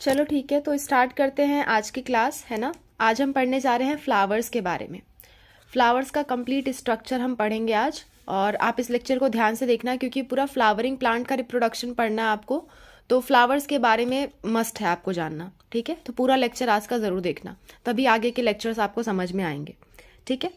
चलो ठीक है तो स्टार्ट करते हैं आज की क्लास है ना आज हम पढ़ने जा रहे हैं फ्लावर्स के बारे में फ्लावर्स का कंप्लीट स्ट्रक्चर हम पढ़ेंगे आज और आप इस लेक्चर को ध्यान से देखना क्योंकि पूरा फ्लावरिंग प्लांट का रिप्रोडक्शन पढ़ना है आपको तो फ्लावर्स के बारे में मस्ट है आपको जानना ठीक है तो पूरा लेक्चर आज का ज़रूर देखना तभी आगे के लेक्चर्स आपको समझ में आएंगे ठीक है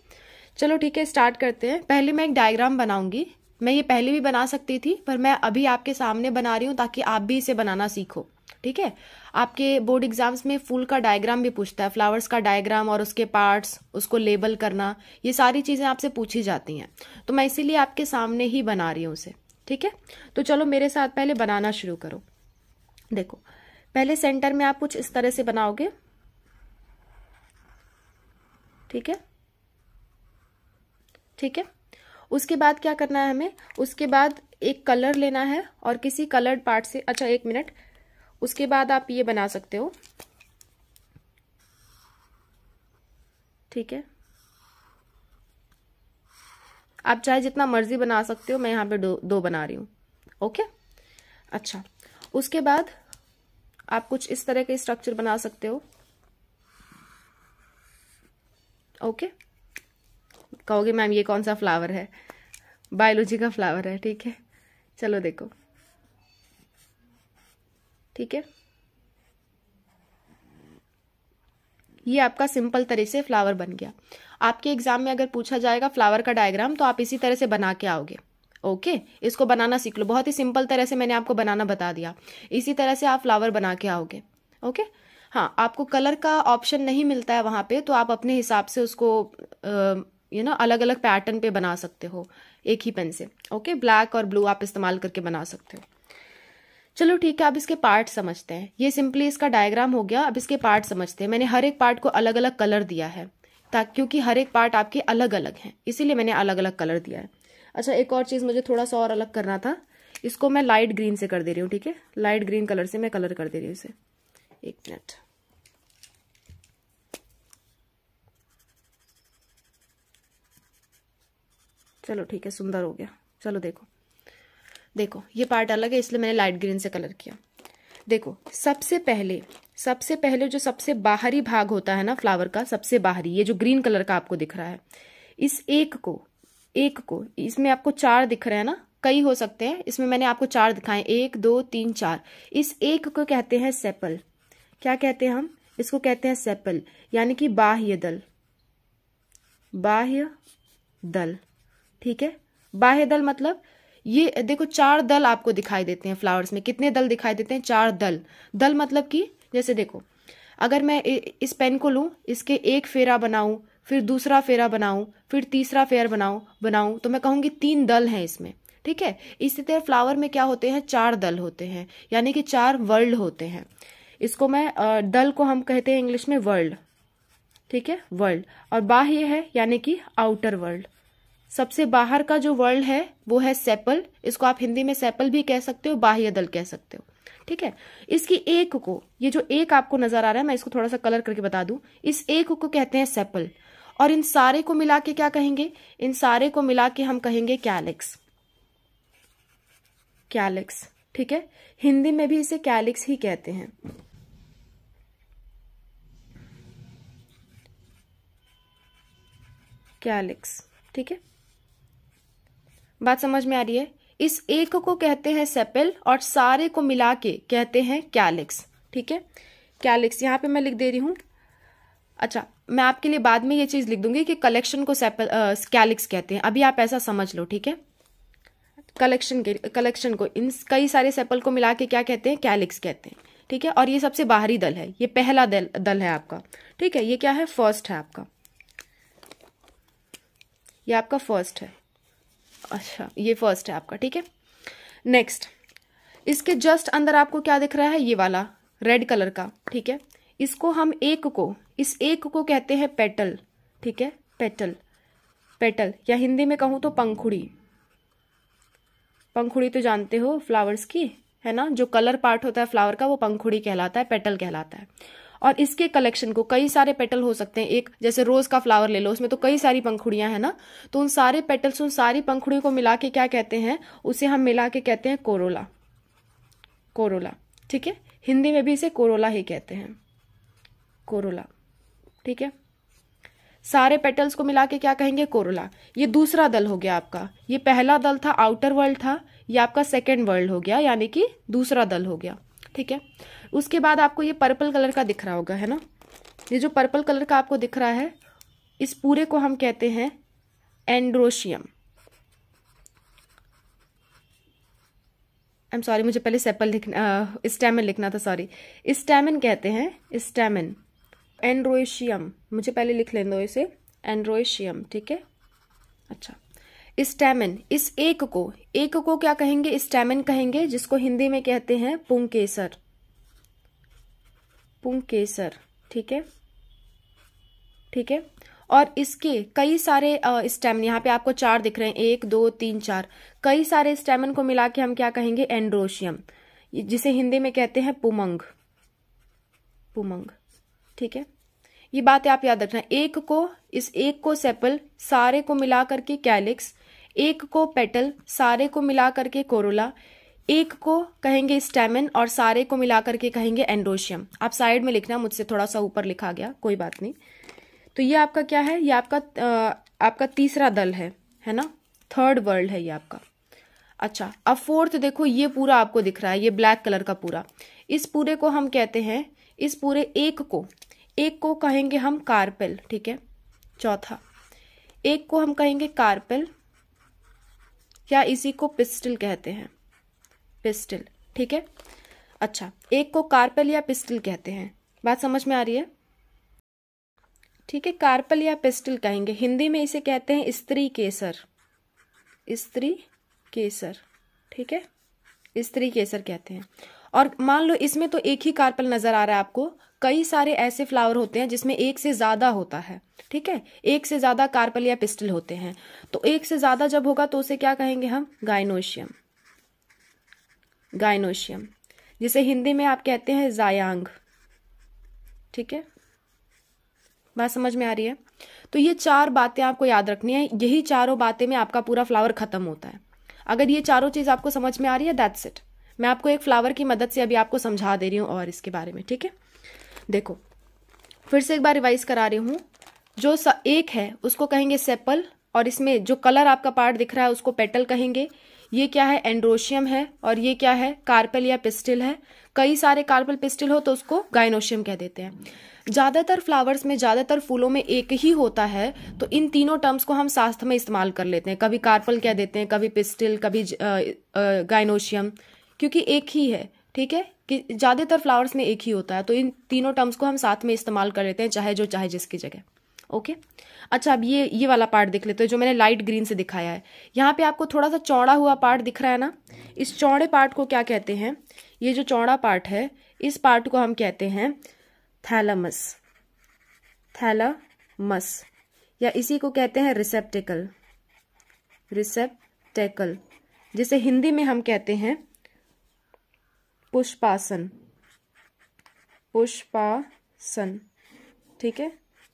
चलो ठीक है स्टार्ट करते हैं पहले मैं एक डायग्राम बनाऊंगी मैं ये पहले भी बना सकती थी पर मैं अभी आपके सामने बना रही हूँ ताकि आप भी इसे बनाना सीखो ठीक है आपके बोर्ड एग्जाम्स में फूल का डायग्राम भी पूछता है फ्लावर्स का डायग्राम और उसके पार्ट्स उसको लेबल करना ये सारी चीज़ें आपसे पूछी जाती हैं तो मैं इसीलिए आपके सामने ही बना रही हूँ उसे ठीक है तो चलो मेरे साथ पहले बनाना शुरू करो देखो पहले सेंटर में आप कुछ इस तरह से बनाओगे ठीक है ठीक है उसके बाद क्या करना है हमें उसके बाद एक कलर लेना है और किसी कलर्ड पार्ट से अच्छा एक मिनट उसके बाद आप ये बना सकते हो ठीक है आप चाहे जितना मर्जी बना सकते हो मैं यहाँ पे दो दो बना रही हूँ ओके अच्छा उसके बाद आप कुछ इस तरह के स्ट्रक्चर बना सकते हो ओके कहोगे मैम ये कौन सा फ्लावर है बायोलॉजी का फ्लावर है ठीक है चलो देखो ठीक है ये आपका सिंपल तरह से फ्लावर बन गया आपके एग्जाम में अगर पूछा जाएगा फ्लावर का डायग्राम तो आप इसी तरह से बना के आओगे ओके इसको बनाना सीख लो बहुत ही सिंपल तरह से मैंने आपको बनाना बता दिया इसी तरह से आप फ्लावर बना के आओगे ओके हाँ आपको कलर का ऑप्शन नहीं मिलता है वहाँ पे तो आप अपने हिसाब से उसको यू नो अलग अलग पैटर्न पे बना सकते हो एक ही पेन से ओके ब्लैक और ब्लू आप इस्तेमाल करके बना सकते हो चलो ठीक है अब इसके पार्ट समझते हैं ये सिंपली इसका डायग्राम हो गया अब इसके पार्ट समझते हैं मैंने हर एक पार्ट को अलग अलग कलर दिया है ताकि क्योंकि हर एक पार्ट आपके अलग अलग हैं इसीलिए मैंने अलग अलग कलर दिया है अच्छा एक और चीज़ मुझे थोड़ा सा और अलग करना था इसको मैं लाइट ग्रीन से कर दे रही हूँ ठीक है लाइट ग्रीन कलर से मैं कलर कर दे रही हूँ इसे एक मिनट चलो ठीक है सुंदर हो गया चलो देखो देखो ये पार्ट अलग है इसलिए मैंने लाइट ग्रीन से कलर किया देखो सबसे पहले सबसे पहले जो सबसे बाहरी भाग होता है ना फ्लावर का सबसे बाहरी ये जो ग्रीन कलर का आपको दिख रहा है इस एक को एक को इसमें आपको चार दिख रहे हैं ना कई हो सकते हैं इसमें मैंने आपको चार दिखाए एक दो तीन चार इस एक को कहते हैं सेपल क्या कहते हैं हम इसको कहते हैं सेपल यानी कि बाह्य दल बाह्य दल ठीक है बाह्य दल मतलब ये देखो चार दल आपको दिखाई देते हैं फ्लावर्स में कितने दल दिखाई देते हैं चार दल दल मतलब कि जैसे देखो अगर मैं इस पेन को लूँ इसके एक फेरा बनाऊँ फिर दूसरा फेरा बनाऊँ फिर तीसरा फेयर बनाऊँ बनाऊँ तो मैं कहूँगी तीन दल हैं इसमें ठीक है इसी तरह फ्लावर में क्या होते हैं चार दल होते हैं यानी कि चार वर्ल्ड होते हैं इसको मैं दल को हम कहते हैं इंग्लिश में वर्ल्ड ठीक है वर्ल्ड और बाह्य है यानी कि आउटर वर्ल्ड सबसे बाहर का जो वर्ल्ड है वो है सेपल इसको आप हिंदी में सेपल भी कह सकते हो बाह्य दल कह सकते हो ठीक है इसकी एक को ये जो एक आपको नजर आ रहा है मैं इसको थोड़ा सा कलर करके बता दूं इस एक को कहते हैं सेपल और इन सारे को मिला के क्या कहेंगे इन सारे को मिला के हम कहेंगे कैलिक्स कैलिक्स ठीक है हिंदी में भी इसे कैलिक्स ही कहते हैं कैलिक्स ठीक है बात समझ में आ रही है इस एक को कहते हैं सेपल और सारे को मिला के कहते हैं कैलिक्स ठीक है कैलिक्स यहाँ पे मैं लिख दे रही हूँ अच्छा मैं आपके लिए बाद में ये चीज़ लिख दूंगी कि कलेक्शन को सेपल कैलिक्स कहते हैं अभी आप ऐसा समझ लो ठीक है कलेक्शन के कलेक्शन को इन कई सारे सेपल को मिला के क्या कहते हैं कैलिक्स कहते हैं ठीक है और ये सबसे बाहरी दल है ये पहला दल दल है आपका ठीक है ये क्या है फर्स्ट है आपका ये आपका फर्स्ट है अच्छा ये फर्स्ट है आपका ठीक है नेक्स्ट इसके जस्ट अंदर आपको क्या दिख रहा है ये वाला रेड कलर का ठीक है इसको हम एक को इस एक को कहते हैं पेटल ठीक है पेटल पेटल या हिंदी में कहूँ तो पंखुड़ी पंखुड़ी तो जानते हो फ्लावर्स की है ना जो कलर पार्ट होता है फ्लावर का वो पंखुड़ी कहलाता है पेटल कहलाता है और इसके कलेक्शन को कई सारे पेटल हो सकते हैं एक जैसे रोज का फ्लावर ले लो उसमें तो कई सारी पंखुड़ियां हैं ना तो उन सारे पेटल्स उन सारी पंखुड़ियों को मिला के क्या कहते हैं उसे हम मिला के कहते हैं कोरोला कोरोला ठीक है हिंदी में भी इसे कोरोला ही कहते हैं कोरोला ठीक है सारे पेटल्स को मिला के क्या कहेंगे कोरोला ये दूसरा दल हो गया आपका ये पहला दल था आउटर वर्ल्ड था ये आपका सेकेंड वर्ल्ड हो गया यानी कि दूसरा दल हो गया ठीक है उसके बाद आपको ये पर्पल कलर का दिख रहा होगा है ना ये जो पर्पल कलर का आपको दिख रहा है इस पूरे को हम कहते हैं एंड्रोशियम आई एम सॉरी मुझे पहले सेपल लिखना स्टेमिन लिखना था सॉरी स्टेमिन कहते हैं स्टेमिन एंड्रोशियम मुझे पहले लिख लें दो इसे एंड्रोशियम ठीक है अच्छा स्टेमिन इस एक को एक को क्या कहेंगे स्टेमिन कहेंगे जिसको हिंदी में कहते हैं पुंकेसर पुंकेसर ठीक है ठीक है और इसके कई सारे स्टेमन यहाँ पे आपको चार दिख रहे हैं एक दो तीन चार कई सारे स्टेमन को मिला के हम क्या कहेंगे एंड्रोशियम जिसे हिंदी में कहते हैं पुमंग पुमंग ठीक है ये बातें आप याद रखना एक को इस एक को सेपल सारे को मिला करके कैलिक्स एक को पेटल सारे को मिला करके कोरोला एक को कहेंगे स्टेमिन और सारे को मिलाकर के कहेंगे एंडोशियम आप साइड में लिखना मुझसे थोड़ा सा ऊपर लिखा गया कोई बात नहीं तो ये आपका क्या है ये आपका आपका तीसरा दल है है ना थर्ड वर्ल्ड है ये आपका अच्छा अब फोर्थ देखो ये पूरा आपको दिख रहा है ये ब्लैक कलर का पूरा इस पूरे को हम कहते हैं इस पूरे एक को एक को कहेंगे हम कार्पेल ठीक है चौथा एक को हम कहेंगे कार्पेल या इसी को पिस्टल कहते हैं पिस्टल ठीक है अच्छा एक को कार्पल या पिस्टल कहते हैं बात समझ में आ रही है ठीक है कार्पल या पिस्टल कहेंगे हिंदी में इसे कहते हैं स्त्री केसर स्त्री केसर ठीक है स्त्री केसर कहते हैं और मान लो इसमें तो एक ही कार्पल नजर आ रहा है आपको कई सारे ऐसे फ्लावर होते हैं जिसमें एक से ज़्यादा होता है ठीक है एक से ज़्यादा कार्पल या पिस्टल होते हैं तो एक से ज़्यादा जब होगा तो उसे क्या कहेंगे हम गाइनोशियम गायनोशियम जिसे हिंदी में आप कहते हैं जायांग ठीक है बात समझ में आ रही है तो ये चार बातें आपको याद रखनी है यही चारों बातें में आपका पूरा फ्लावर खत्म होता है अगर ये चारों चीज आपको समझ में आ रही है दैट्स इट मैं आपको एक फ्लावर की मदद से अभी आपको समझा दे रही हूँ और इसके बारे में ठीक है देखो फिर से एक बार रिवाइज करा रही हूँ जो एक है उसको कहेंगे सेपल और इसमें जो कलर आपका पार्ट दिख रहा है उसको पेटल कहेंगे ये क्या है एंड्रोशियम है और ये क्या है कार्पल या पिस्टिल है कई सारे कार्पल पिस्टिल हो तो उसको गाइनोशियम कह देते हैं ज़्यादातर फ्लावर्स में ज़्यादातर फूलों में एक ही होता है तो इन तीनों टर्म्स को हम साथ में इस्तेमाल कर लेते हैं कभी कार्पल कह देते हैं कभी पिस्टिल कभी गाइनोशियम क्योंकि एक ही है ठीक है कि ज़्यादातर फ्लावर्स में एक ही होता है तो इन तीनों टर्म्स को हम साथ में इस्तेमाल कर लेते हैं चाहे जो चाहे जिसकी जगह ओके अच्छा अब ये ये वाला पार्ट देख लेते हैं जो मैंने लाइट ग्रीन से दिखाया है यहाँ पे आपको थोड़ा सा चौड़ा हुआ पार्ट दिख रहा है ना इस चौड़े पार्ट को क्या कहते हैं ये जो चौड़ा पार्ट है इस पार्ट को हम कहते हैं थैलामस थैलमस या इसी को कहते हैं रिसेप्टिकल रिसेप्टेकल जिसे हिंदी में हम कहते हैं पुष्पासन पुष्पासन ठीक है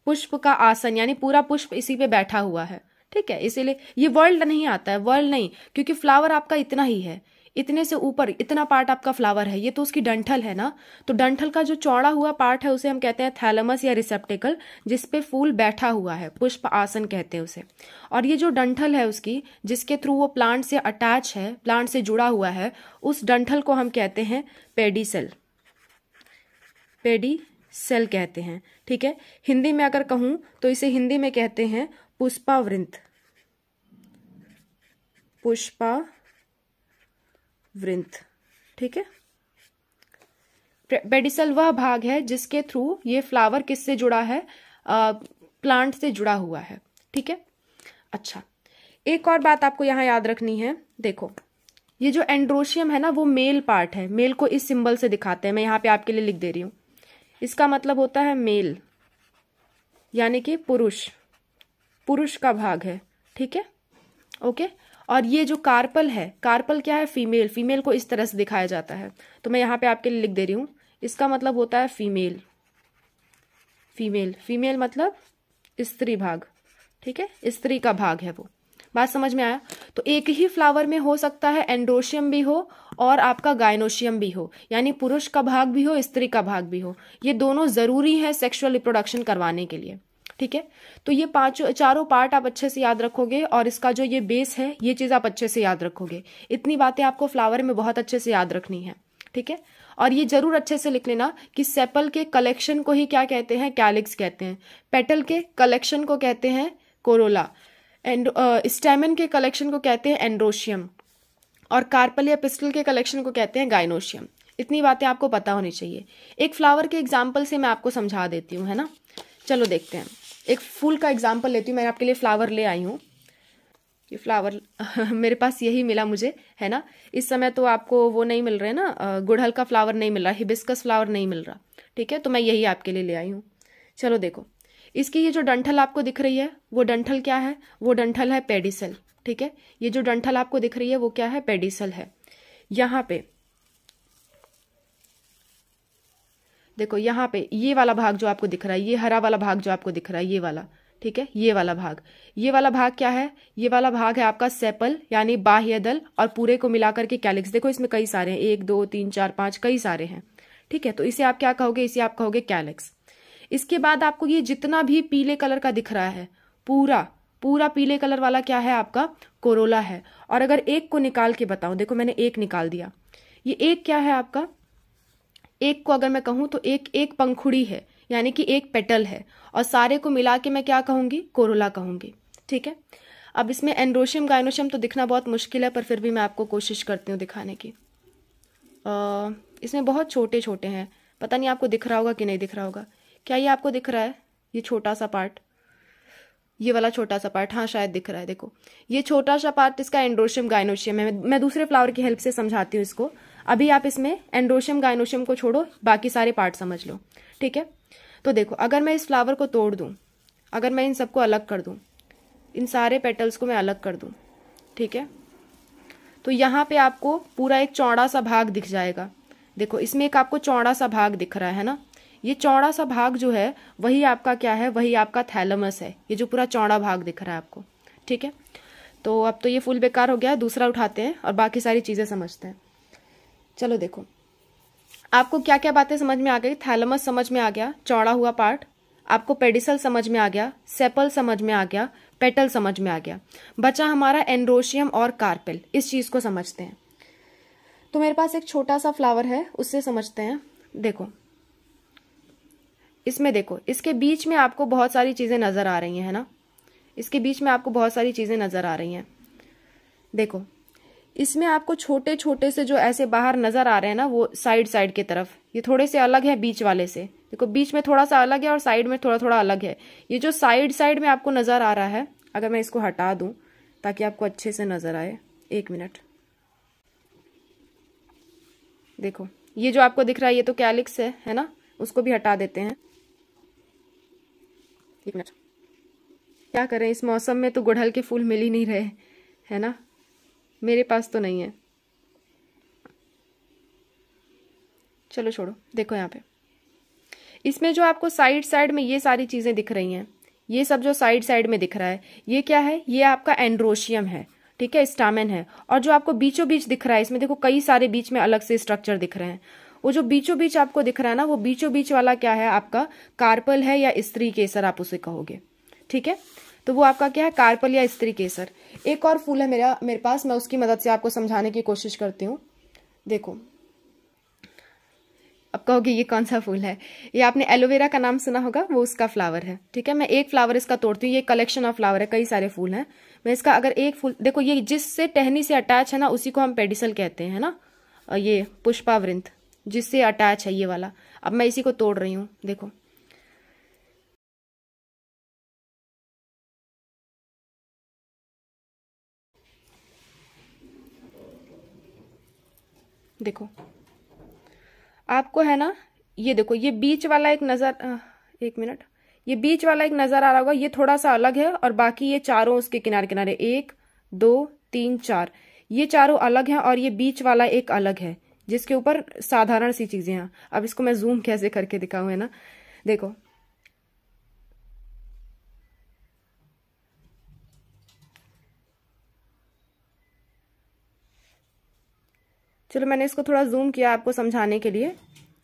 पुष्प का आसन यानी पूरा पुष्प इसी पे बैठा हुआ है ठीक है इसीलिए ये वर्ल्ड नहीं आता है वर्ल्ड नहीं क्योंकि फ्लावर आपका इतना ही है इतने से ऊपर इतना पार्ट आपका फ्लावर है ये तो उसकी डंठल है ना तो डंठल का जो चौड़ा हुआ पार्ट है उसे हम कहते हैं थैलमस या रिसेप्टिकल जिसपे फूल बैठा हुआ है पुष्प आसन कहते हैं उसे और ये जो डंठल है उसकी जिसके थ्रू वो प्लांट से अटैच है प्लांट से जुड़ा हुआ है उस डंठल को हम कहते हैं पेडिसल पेडी सेल कहते हैं ठीक है हिंदी में अगर कहूं तो इसे हिंदी में कहते हैं पुष्पावृंत पुष्पावृंत ठीक है पेडिसल वह भाग है जिसके थ्रू ये फ्लावर किससे जुड़ा है आ, प्लांट से जुड़ा हुआ है ठीक है अच्छा एक और बात आपको यहां याद रखनी है देखो ये जो एंड्रोशियम है ना वो मेल पार्ट है मेल को इस सिंबल से दिखाते हैं मैं यहां पे आपके लिए लिख दे रही हूं इसका मतलब होता है मेल यानी कि पुरुष पुरुष का भाग है ठीक है ओके और ये जो कार्पल है कार्पल क्या है फीमेल फीमेल को इस तरह से दिखाया जाता है तो मैं यहाँ पे आपके लिए लिख दे रही हूँ इसका मतलब होता है फीमेल फीमेल फीमेल मतलब स्त्री भाग ठीक है स्त्री का भाग है वो बात समझ में आया तो एक ही फ्लावर में हो सकता है एंड्रोशियम भी हो और आपका गायनोशियम भी हो यानी पुरुष का भाग भी हो स्त्री का भाग भी हो ये दोनों ज़रूरी है सेक्शुअल रिप्रोडक्शन करवाने के लिए ठीक है तो ये पांचों चारों पार्ट आप अच्छे से याद रखोगे और इसका जो ये बेस है ये चीज़ आप अच्छे से याद रखोगे इतनी बातें आपको फ्लावर में बहुत अच्छे से याद रखनी है ठीक है और ये जरूर अच्छे से लिख लेना कि सेपल के कलेक्शन को ही क्या कहते हैं कैलिक्स कहते हैं पेटल के कलेक्शन को कहते हैं कोरोला एंड स्टेमन के कलेक्शन को कहते हैं एंड्रोशियम और कार्पल या पिस्टल के कलेक्शन को कहते हैं गाइनोशियम इतनी बातें आपको पता होनी चाहिए एक फ्लावर के एग्जाम्पल से मैं आपको समझा देती हूँ है ना चलो देखते हैं एक फूल का एग्जाम्पल लेती हूँ मैं आपके लिए फ्लावर ले आई हूँ ये फ्लावर मेरे पास यही मिला मुझे है ना इस समय तो आपको वो नहीं मिल रहे ना गुड़हल का फ्लावर नहीं मिल रहा हिबिस्कस फ्लावर नहीं मिल रहा ठीक है तो मैं यही आपके लिए ले आई हूँ चलो देखो इसकी ये जो डंठल आपको दिख रही है वो डंठल क्या है वो डंठल है पेडिसल ठीक है ये जो डंठल आपको दिख रही है वो क्या है पेडिसल है यहां पे देखो यहां पे ये वाला भाग जो आपको दिख रहा है ये हरा वाला भाग जो आपको दिख रहा है ये वाला ठीक है ये वाला भाग ये वाला भाग क्या है ये वाला भाग है आपका सेपल यानी बाह्य दल और पूरे को मिलाकर के कैलिक्स देखो इसमें कई सारे हैं एक दो तीन चार पांच कई सारे हैं ठीक है तो इसे आप क्या कहोगे इसे आप कहोगे कैलिक्स इसके बाद आपको ये जितना भी पीले कलर का दिख रहा है पूरा पूरा पीले कलर वाला क्या है आपका कोरोला है और अगर एक को निकाल के बताऊं देखो मैंने एक निकाल दिया ये एक क्या है आपका एक को अगर मैं कहूं तो एक एक पंखुड़ी है यानी कि एक पेटल है और सारे को मिला के मैं क्या कहूंगी कोरोला कहूंगी ठीक है अब इसमें एनरोशियम गायनोशियम तो दिखना बहुत मुश्किल है पर फिर भी मैं आपको कोशिश करती हूँ दिखाने की आ, इसमें बहुत छोटे छोटे हैं पता नहीं आपको दिख रहा होगा कि नहीं दिख रहा होगा क्या ये आपको दिख रहा है ये छोटा सा पार्ट ये वाला छोटा सा पार्ट हाँ शायद दिख रहा है देखो ये छोटा सा पार्ट इसका एंड्रोशियम गाइनोशियम है मैं दूसरे फ्लावर की हेल्प से समझाती हूँ इसको अभी आप इसमें एंड्रोशियम गाइनोशियम को छोड़ो बाकी सारे पार्ट समझ लो ठीक है तो देखो अगर मैं इस फ्लावर को तोड़ दूँ अगर मैं इन सबको अलग कर दूँ इन सारे पेटल्स को मैं अलग कर दूँ ठीक है तो यहाँ पे आपको पूरा एक चौड़ा सा भाग दिख जाएगा देखो इसमें एक आपको चौड़ा सा भाग दिख रहा है ना ये चौड़ा सा भाग जो है वही आपका क्या है वही आपका थैलमस है ये जो पूरा चौड़ा भाग दिख रहा है आपको ठीक है तो अब तो ये फुल बेकार हो गया दूसरा उठाते हैं और बाकी सारी चीज़ें समझते हैं चलो देखो आपको क्या क्या बातें समझ में आ गई थैलमस समझ में आ गया चौड़ा हुआ पार्ट आपको पेडिसल समझ में आ गया सेपल समझ में आ गया पेटल समझ में आ गया बचा हमारा एनरोशियम और कार्पेल इस चीज़ को समझते हैं तो मेरे पास एक छोटा सा फ्लावर है उससे समझते हैं देखो इसमें देखो इसके बीच में आपको बहुत सारी चीज़ें नज़र आ रही हैं है ना इसके बीच में आपको बहुत सारी चीज़ें नज़र आ रही हैं देखो इसमें आपको छोटे छोटे से जो ऐसे बाहर नज़र आ रहे हैं ना वो साइड साइड की तरफ ये थोड़े से अलग है बीच वाले से देखो बीच में थोड़ा सा अलग है और साइड में थोड़ा थोड़ा अलग है ये जो साइड साइड में आपको नज़र आ रहा है अगर मैं इसको हटा दूँ ताकि आपको अच्छे से नज़र आए एक मिनट देखो ये जो आपको दिख रहा है ये तो कैलिक्स है है ना उसको भी हटा देते हैं एक मिनट क्या करें इस मौसम में तो गुड़हल के फूल मिल ही नहीं रहे है ना मेरे पास तो नहीं है चलो छोड़ो देखो यहाँ पे इसमें जो आपको साइड साइड में ये सारी चीज़ें दिख रही हैं ये सब जो साइड साइड में दिख रहा है ये क्या है ये आपका एंड्रोशियम है ठीक है स्टामिन है और जो आपको बीचों बीच दिख रहा है इसमें देखो कई सारे बीच में अलग से स्ट्रक्चर दिख रहे हैं वो जो बीचों बीच आपको दिख रहा है ना वो बीचों बीच वाला क्या है आपका कार्पल है या स्त्री केसर आप उसे कहोगे ठीक है तो वो आपका क्या है कार्पल या स्त्री केसर एक और फूल है मेरा मेरे पास मैं उसकी मदद से आपको समझाने की कोशिश करती हूँ देखो अब कहोगे ये कौन सा फूल है ये आपने एलोवेरा का नाम सुना होगा वो उसका फ्लावर है ठीक है मैं एक फ्लावर इसका तोड़ती हूँ ये कलेक्शन ऑफ फ्लावर है कई सारे फूल हैं मैं इसका अगर एक फूल देखो ये जिससे टहनी से अटैच है ना उसी को हम पेडिसल कहते हैं ना ये पुष्पावृंत जिससे अटैच है ये वाला अब मैं इसी को तोड़ रही हूँ देखो देखो आपको है ना ये देखो ये बीच वाला एक नजर एक मिनट ये बीच वाला एक नजर आ रहा होगा ये थोड़ा सा अलग है और बाकी ये चारों उसके किनारे किनारे एक दो तीन चार ये चारों अलग हैं और ये बीच वाला एक अलग है जिसके ऊपर साधारण सी चीजें हैं अब इसको मैं जूम कैसे करके दिखाऊं है ना देखो चलो मैंने इसको थोड़ा जूम किया आपको समझाने के लिए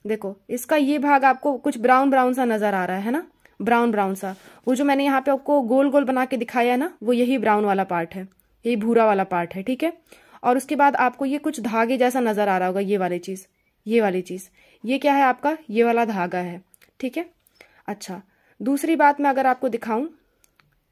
देखो इसका ये भाग आपको कुछ ब्राउन ब्राउन सा नजर आ रहा है ना ब्राउन ब्राउन सा वो जो मैंने यहाँ पे आपको गोल गोल बना के दिखाया है ना वो यही ब्राउन वाला पार्ट है यही भूरा वाला पार्ट है ठीक है और उसके बाद आपको ये कुछ धागे जैसा नजर आ रहा होगा ये वाली चीज ये वाली चीज ये क्या है आपका ये वाला धागा है ठीक है अच्छा दूसरी बात मैं अगर आपको दिखाऊं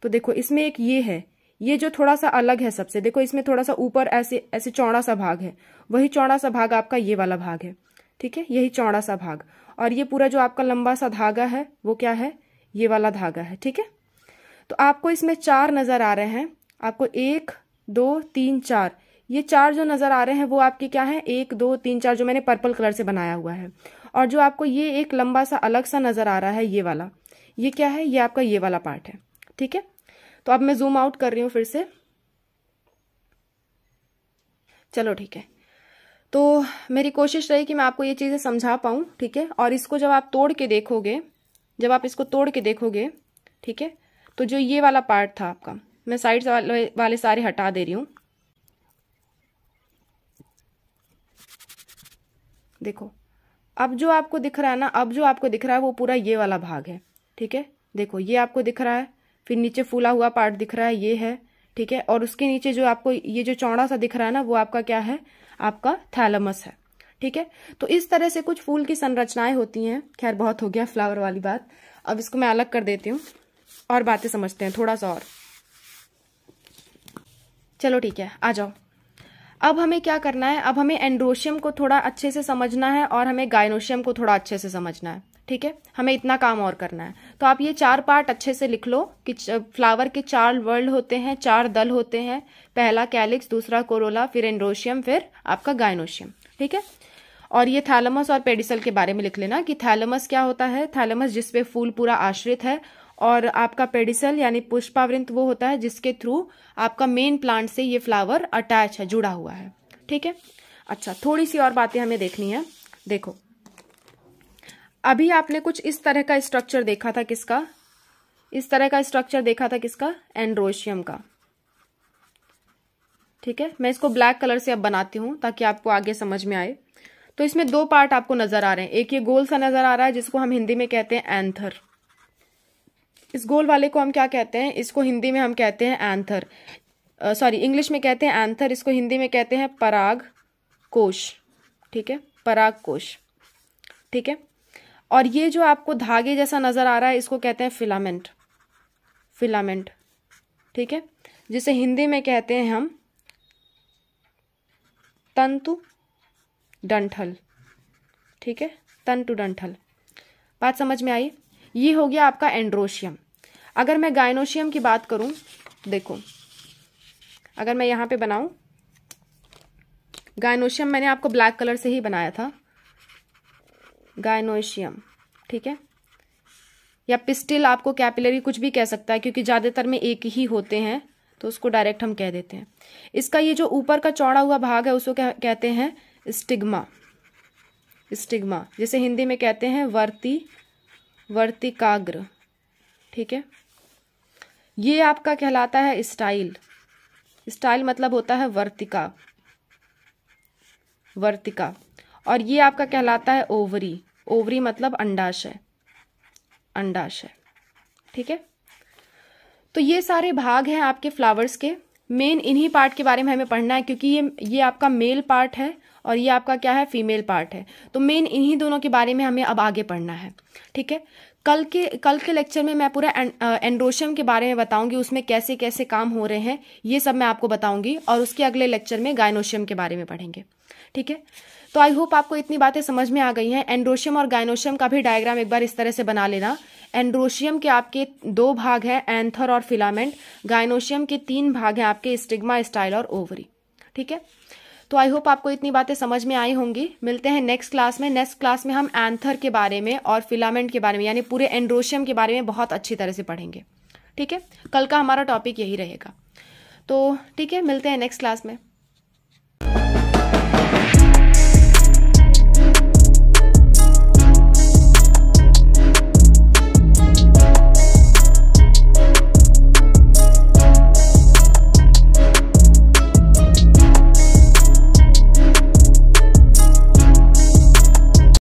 तो देखो इसमें एक ये है ये जो थोड़ा सा अलग है सबसे देखो इसमें थोड़ा सा ऊपर ऐसे ऐसे चौड़ा सा भाग है वही चौड़ा सा भाग आपका ये वाला भाग है ठीक है यही चौड़ा सा भाग और ये पूरा जो आपका लंबा सा धागा है वो क्या है ये वाला धागा है ठीक है तो आपको इसमें चार नजर आ रहे हैं आपको एक दो तीन चार ये चार जो नजर आ रहे हैं वो आपके क्या है एक दो तीन चार जो मैंने पर्पल कलर से बनाया हुआ है और जो आपको ये एक लंबा सा अलग सा नजर आ रहा है ये वाला ये क्या है ये आपका ये वाला पार्ट है ठीक है तो अब मैं जूम आउट कर रही हूँ फिर से चलो ठीक है तो मेरी कोशिश रही कि मैं आपको ये चीज़ें समझा पाऊँ ठीक है और इसको जब आप तोड़ के देखोगे जब आप इसको तोड़ के देखोगे ठीक है तो जो ये वाला पार्ट था आपका मैं साइड वाले सारे हटा दे रही हूँ देखो अब जो आपको दिख रहा है ना अब जो आपको दिख रहा है वो पूरा ये वाला भाग है ठीक है देखो ये आपको दिख रहा है फिर नीचे फूला हुआ पार्ट दिख रहा है ये है ठीक है और उसके नीचे जो आपको ये जो चौड़ा सा दिख रहा है ना वो आपका क्या है आपका थैलमस है ठीक है तो इस तरह से कुछ फूल की संरचनाएं होती हैं खैर बहुत हो गया फ्लावर वाली बात अब इसको मैं अलग कर देती हूँ और बातें समझते हैं थोड़ा सा और चलो ठीक है आ जाओ अब हमें क्या करना है अब हमें एंड्रोशियम को थोड़ा अच्छे से समझना है और हमें गायनोशियम को थोड़ा अच्छे से समझना है ठीक है हमें इतना काम और करना है तो आप ये चार पार्ट अच्छे से लिख लो कि फ्लावर के चार वर्ल्ड होते हैं चार दल होते हैं पहला कैलिक्स दूसरा कोरोला फिर एंड्रोशियम फिर आपका गायनोशियम ठीक है और ये थैलमस और पेडिसल के बारे में लिख लेना कि थैलमस क्या होता है थैलमस जिसपे फूल पूरा आश्रित है और आपका पेडिसल यानी पुष्पावृंत वो होता है जिसके थ्रू आपका मेन प्लांट से ये फ्लावर अटैच है जुड़ा हुआ है ठीक है अच्छा थोड़ी सी और बातें हमें देखनी है देखो अभी आपने कुछ इस तरह का स्ट्रक्चर देखा था किसका इस तरह का स्ट्रक्चर देखा था किसका एंड्रोशियम का ठीक है मैं इसको ब्लैक कलर से अब बनाती हूं ताकि आपको आगे समझ में आए तो इसमें दो पार्ट आपको नजर आ रहे हैं एक ये गोल सा नजर आ रहा है जिसको हम हिंदी में कहते हैं एंथर इस गोल वाले को हम क्या कहते हैं इसको हिंदी में हम कहते हैं एंथर सॉरी इंग्लिश में कहते हैं एंथर इसको हिंदी में कहते हैं पराग कोश ठीक है पराग कोश ठीक है और ये जो आपको धागे जैसा नज़र आ रहा है इसको कहते हैं फिलामेंट फिलामेंट ठीक है जिसे हिंदी में कहते हैं हम तंतु डंठल ठीक है तंतु डंठल बात समझ में आई ये हो गया आपका एंड्रोशियम अगर मैं गायनोशियम की बात करूं देखो अगर मैं यहाँ पे बनाऊं गायनोशियम मैंने आपको ब्लैक कलर से ही बनाया था गायनोशियम ठीक है या पिस्टिल आपको कैपिलरी कुछ भी कह सकता है क्योंकि ज़्यादातर में एक ही होते हैं तो उसको डायरेक्ट हम कह देते हैं इसका ये जो ऊपर का चौड़ा हुआ भाग है उसको कहते हैं स्टिग्मा स्टिग्मा जिसे हिंदी में कहते हैं वर्ती वर्तिकाग्र ठीक है ये आपका कहलाता है स्टाइल स्टाइल मतलब होता है वर्तिका वर्तिका और ये आपका कहलाता है ओवरी ओवरी मतलब अंडाशय अंडाशय ठीक है तो ये सारे भाग हैं आपके फ्लावर्स के मेन इन्हीं पार्ट के बारे में हमें पढ़ना है क्योंकि ये ये आपका मेल पार्ट है और ये आपका क्या है फीमेल पार्ट है तो मेन इन्हीं दोनों के बारे में हमें अब आगे पढ़ना है ठीक है कल के कल के लेक्चर में मैं पूरा एंड्रोशियम के बारे में बताऊंगी उसमें कैसे कैसे काम हो रहे हैं ये सब मैं आपको बताऊंगी और उसके अगले लेक्चर में गायनोशियम के बारे में पढ़ेंगे ठीक है तो आई होप आपको इतनी बातें समझ में आ गई हैं एंड्रोशियम और गायनोशियम का भी डायग्राम एक बार इस तरह से बना लेना एंड्रोशियम के आपके दो भाग हैं एंथर और फिलामेंट गायनोशियम के तीन भाग हैं आपके स्टिग्मा स्टाइल और ओवरी ठीक है तो आई होप आपको इतनी बातें समझ में आई होंगी मिलते हैं नेक्स्ट क्लास में नेक्स्ट क्लास में हम एंथर के बारे में और फिलामेंट के बारे में यानी पूरे एंड्रोशियम के बारे में बहुत अच्छी तरह से पढ़ेंगे ठीक है कल का हमारा टॉपिक यही रहेगा तो ठीक है मिलते हैं नेक्स्ट क्लास में